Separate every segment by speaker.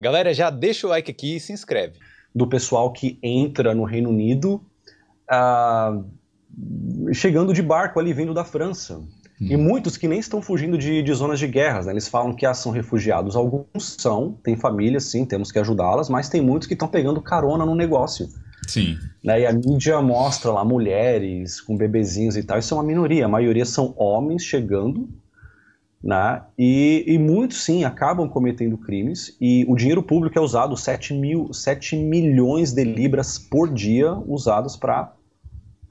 Speaker 1: Galera, já deixa o like aqui e se inscreve. Do pessoal que entra no Reino Unido ah, chegando de barco ali vindo da França. Hum. E muitos que nem estão fugindo de, de zonas de guerras, né? Eles falam que ah, são refugiados. Alguns são, tem família, sim, temos que ajudá-las, mas tem muitos que estão pegando carona no negócio. Sim. Né? E a mídia mostra lá mulheres com bebezinhos e tal. Isso é uma minoria. A maioria são homens chegando né? E, e muitos, sim, acabam cometendo crimes e o dinheiro público é usado, 7, mil, 7 milhões de libras por dia usados para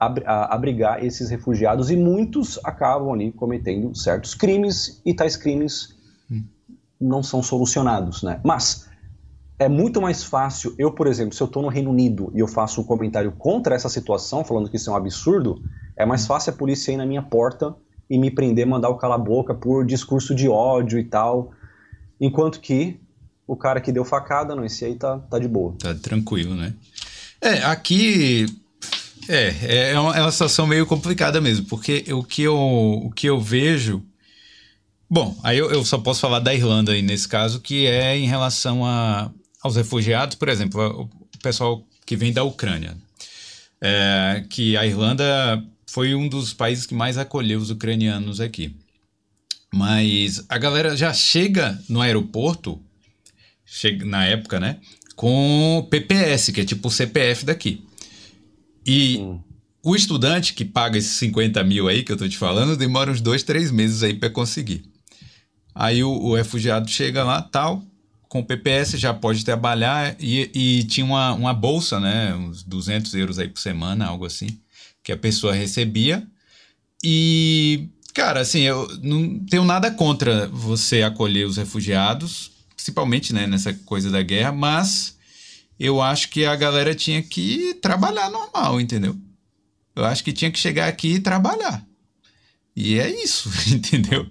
Speaker 1: abrigar esses refugiados e muitos acabam ali cometendo certos crimes e tais crimes hum. não são solucionados, né? Mas é muito mais fácil, eu, por exemplo, se eu estou no Reino Unido e eu faço um comentário contra essa situação, falando que isso é um absurdo, é mais hum. fácil a polícia ir na minha porta e me prender, mandar o cala boca por discurso de ódio e tal. Enquanto que o cara que deu facada, não, esse aí tá, tá de boa.
Speaker 2: Tá tranquilo, né? É, aqui é, é, é uma, é uma situação meio complicada mesmo, porque o que eu, o que eu vejo. Bom, aí eu, eu só posso falar da Irlanda aí nesse caso, que é em relação a, aos refugiados, por exemplo, o pessoal que vem da Ucrânia. É, que a Irlanda foi um dos países que mais acolheu os ucranianos aqui. Mas a galera já chega no aeroporto, chega, na época, né? Com PPS, que é tipo o CPF daqui. E hum. o estudante que paga esses 50 mil aí que eu tô te falando, demora uns dois, três meses aí para conseguir. Aí o, o, refugiado chega lá, tal, com o PPS já pode trabalhar e, e tinha uma, uma bolsa, né? Uns 200 euros aí por semana, algo assim que a pessoa recebia. E, cara, assim, eu não tenho nada contra você acolher os refugiados, principalmente né, nessa coisa da guerra, mas eu acho que a galera tinha que trabalhar normal, entendeu? Eu acho que tinha que chegar aqui e trabalhar. E é isso, entendeu?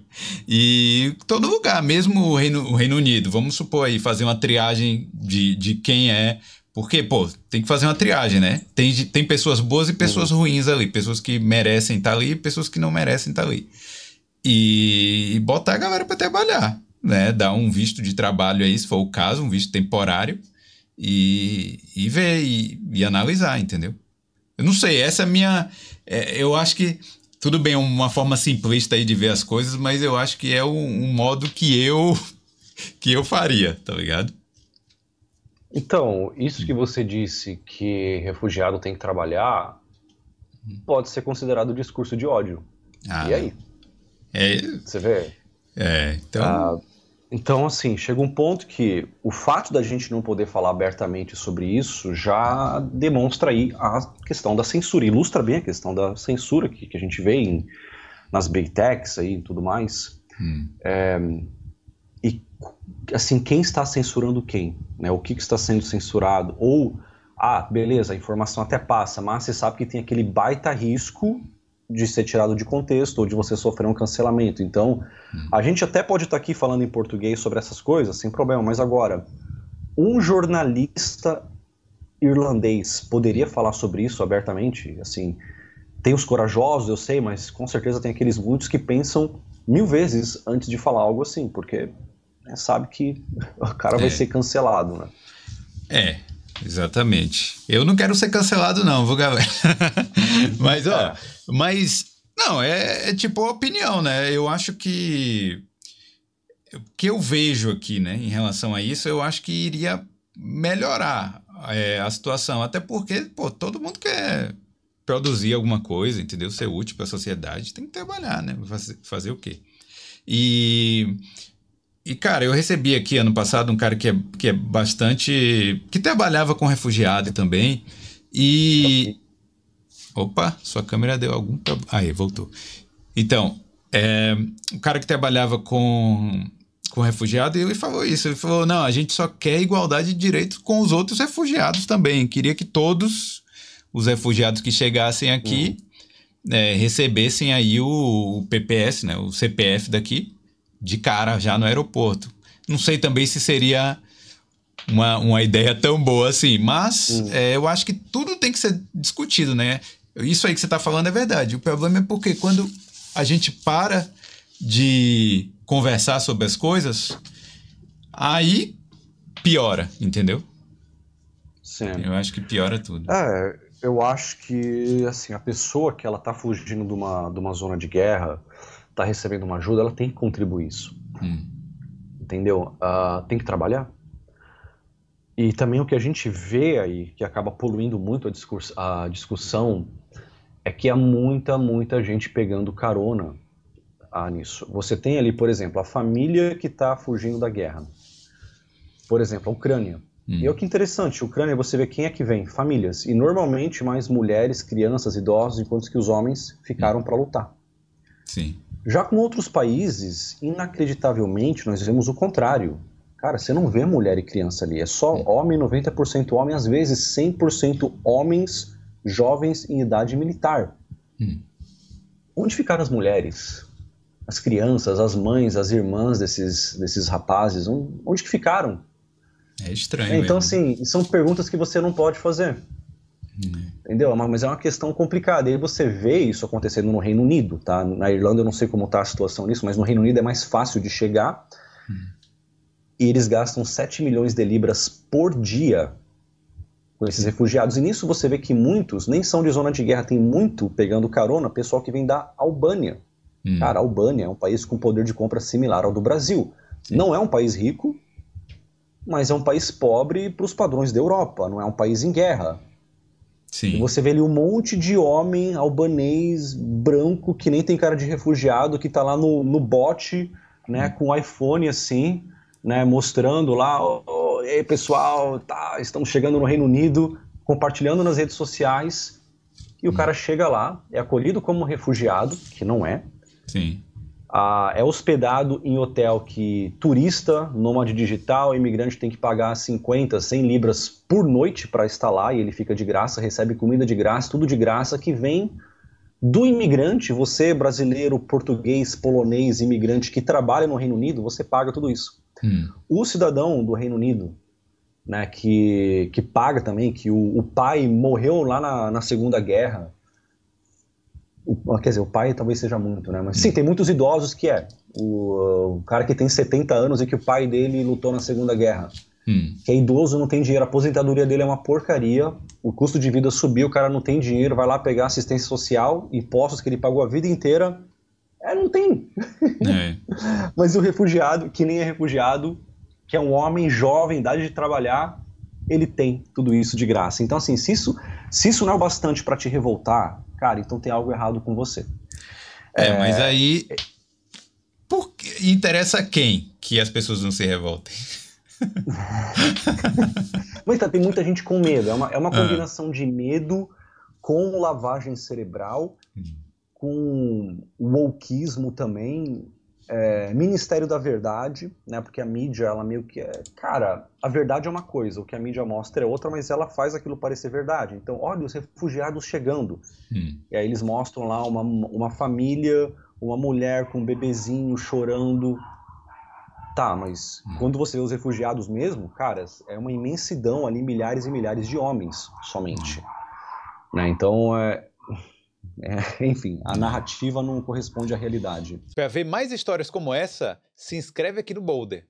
Speaker 2: E todo lugar, mesmo o Reino, o Reino Unido, vamos supor aí, fazer uma triagem de, de quem é porque, pô, tem que fazer uma triagem, né? Tem, tem pessoas boas e pessoas uhum. ruins ali, pessoas que merecem estar tá ali e pessoas que não merecem estar tá ali. E, e botar a galera para trabalhar, né? Dar um visto de trabalho aí, se for o caso, um visto temporário, e, e ver e, e analisar, entendeu? Eu não sei, essa é a minha. É, eu acho que. Tudo bem, é uma forma simplista aí de ver as coisas, mas eu acho que é um, um modo que eu. que eu faria, tá ligado?
Speaker 1: Então, isso que hum. você disse que refugiado tem que trabalhar hum. pode ser considerado discurso de ódio. Ah, e aí? É... Você vê? É, então. Ah, então, assim, chega um ponto que o fato da gente não poder falar abertamente sobre isso já demonstra aí a questão da censura, ilustra bem a questão da censura que, que a gente vê em, nas big techs aí e tudo mais. Hum. É, assim, quem está censurando quem, né? O que, que está sendo censurado? Ou, ah, beleza, a informação até passa, mas você sabe que tem aquele baita risco de ser tirado de contexto ou de você sofrer um cancelamento. Então, hum. a gente até pode estar tá aqui falando em português sobre essas coisas, sem problema, mas agora, um jornalista irlandês poderia falar sobre isso abertamente? Assim, tem os corajosos, eu sei, mas com certeza tem aqueles muitos que pensam mil vezes antes de falar algo assim, porque né? sabe que o cara é. vai ser cancelado,
Speaker 2: né? É, exatamente. Eu não quero ser cancelado, não, vou galera. mas, ó, é. mas. Não, é, é tipo a opinião, né? Eu acho que. O que eu vejo aqui, né, em relação a isso, eu acho que iria melhorar é, a situação. Até porque, pô, todo mundo quer produzir alguma coisa, entendeu? Ser útil para a sociedade, tem que trabalhar, né? Fazer, fazer o quê? E e, cara, eu recebi aqui ano passado um cara que é, que é bastante. que trabalhava com refugiado também. E. Opa, sua câmera deu algum problema. Aí, voltou. Então, é, um cara que trabalhava com, com refugiado, ele falou isso. Ele falou: não, a gente só quer igualdade de direitos com os outros refugiados também. Queria que todos os refugiados que chegassem aqui uhum. é, recebessem aí o, o PPS, né, o CPF daqui de cara já no aeroporto. Não sei também se seria uma, uma ideia tão boa assim, mas uhum. é, eu acho que tudo tem que ser discutido, né? Isso aí que você está falando é verdade. O problema é porque quando a gente para de conversar sobre as coisas, aí piora, entendeu? Sim. Eu acho que piora tudo.
Speaker 1: É, eu acho que assim, a pessoa que ela tá fugindo de uma, de uma zona de guerra, está recebendo uma ajuda, ela tem que contribuir isso. Hum. Entendeu? Uh, tem que trabalhar. E também o que a gente vê aí, que acaba poluindo muito a, discurso, a discussão, é que há muita, muita gente pegando carona ah, nisso. Você tem ali, por exemplo, a família que está fugindo da guerra. Por exemplo, a Ucrânia. Hum. E o que interessante, a Ucrânia você vê quem é que vem, famílias. E normalmente mais mulheres, crianças, idosos, enquanto que os homens ficaram hum. para lutar. Sim. Já com outros países, inacreditavelmente, nós vemos o contrário. Cara, você não vê mulher e criança ali. É só é. homem, 90% homem, às vezes 100% homens jovens em idade militar. Hum. Onde ficaram as mulheres? As crianças, as mães, as irmãs desses, desses rapazes? Onde que ficaram? É estranho. Então, mesmo. assim, são perguntas que você não pode fazer. Hum. Entendeu? É mas é uma questão complicada. E aí você vê isso acontecendo no Reino Unido, tá? Na Irlanda eu não sei como tá a situação nisso, mas no Reino Unido é mais fácil de chegar. Hum. E eles gastam 7 milhões de libras por dia com esses refugiados. E nisso você vê que muitos nem são de zona de guerra, tem muito pegando carona, pessoal que vem da Albânia. Hum. Cara, a Albânia é um país com poder de compra similar ao do Brasil. Sim. Não é um país rico, mas é um país pobre para os padrões da Europa, não é um país em guerra. Sim. E você vê ali um monte de homem albanês, branco, que nem tem cara de refugiado, que tá lá no, no bote, né, hum. com iPhone assim, né, mostrando lá, oh, oh, ei pessoal, tá, estamos chegando no Reino Unido, compartilhando nas redes sociais, e hum. o cara chega lá, é acolhido como refugiado, que não é, Sim. Ah, é hospedado em hotel que turista, nômade digital, imigrante tem que pagar 50, 100 libras por noite para estar lá e ele fica de graça, recebe comida de graça, tudo de graça que vem do imigrante, você brasileiro, português, polonês, imigrante que trabalha no Reino Unido, você paga tudo isso. Hum. O cidadão do Reino Unido, né, que, que paga também, que o, o pai morreu lá na, na Segunda Guerra, Quer dizer, o pai talvez seja muito, né? Mas sim, tem muitos idosos que é. O, o cara que tem 70 anos e que o pai dele lutou na Segunda Guerra. Hum. Que é idoso, não tem dinheiro. A aposentadoria dele é uma porcaria. O custo de vida subiu, o cara não tem dinheiro. Vai lá pegar assistência social, impostos que ele pagou a vida inteira. É, não tem. É. Mas o refugiado, que nem é refugiado, que é um homem jovem, idade de trabalhar, ele tem tudo isso de graça. Então, assim, se isso, se isso não é o bastante para te revoltar, cara, então tem algo errado com você.
Speaker 2: É, é... mas aí. Por... Interessa quem que as pessoas não se revoltem?
Speaker 1: mas tá, tem muita gente com medo. É uma, é uma ah. combinação ah. de medo com lavagem cerebral, hum. com wokeismo também é, Ministério da Verdade, né? Porque a mídia, ela meio que é. Cara, a verdade é uma coisa, o que a mídia mostra é outra, mas ela faz aquilo parecer verdade. Então, olha os refugiados chegando. Hum. E aí eles mostram lá uma, uma família, uma mulher com um bebezinho chorando. Tá, mas hum. quando você vê os refugiados mesmo, caras, é uma imensidão ali, milhares e milhares de homens somente. Hum. Né? Então, é é, enfim, a narrativa não corresponde à realidade.
Speaker 2: Para ver mais histórias como essa, se inscreve aqui no Boulder.